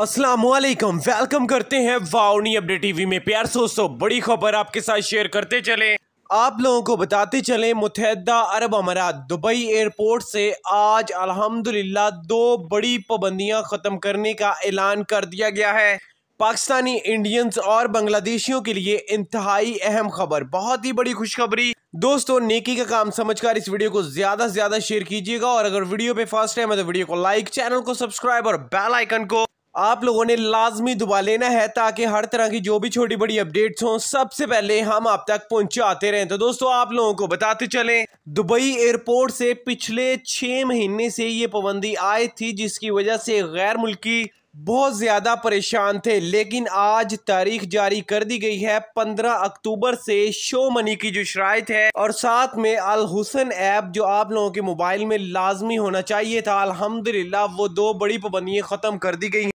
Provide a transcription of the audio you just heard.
Aslam welcome करते हैं वाउनी update TV में प्यार सोचो बड़ी खबर आपके साथ शेयर करते चले आप लोगों को बताते चले मुतहदा अरब अमारात दुबई एयरपोर्ट से आज अल्हम्दुलिल्लाह दो बड़ी पाबंदियां ख़त्म करने का ऐलान कर दिया गया है पाकिस्तानी इंडियंस और बांग्लादेशियों के लिए इंतहाई अहम खबर बहुत ही बड़ी खुशखबरी दोस्तों नेकी का काम समझकर इस वीडियो को ज्यादा से ज्यादा शेयर कीजिएगा और अगर वीडियो पे फर्स्ट टाइम है तो वीडियो को लाइक चैनल को सब्सक्राइब और बेल आइकन को आप लोगों ने लाजमी दुबा लेना है ताकि हर तरह की जो भी छोटी बड़ी अपडेट्स हों सबसे पहले हम आप तक पहुंचाते रहें तो दोस्तों आप लोगों को बताते चलें दुबई एयरपोर्ट से पिछले छः महीने से ये पाबंदी आई थी जिसकी वजह से गैर मुल्की बहुत ज़्यादा परेशान थे लेकिन आज तारीख जारी कर दी गई है 15 अक्टूबर से शो मनी की जो शरात है और साथ में अल हुसन ऐप जो आप लोगों के मोबाइल में लाजमी होना चाहिए था अलहमदिल्ला वो दो बड़ी पाबंदियाँ ख़त्म कर दी गई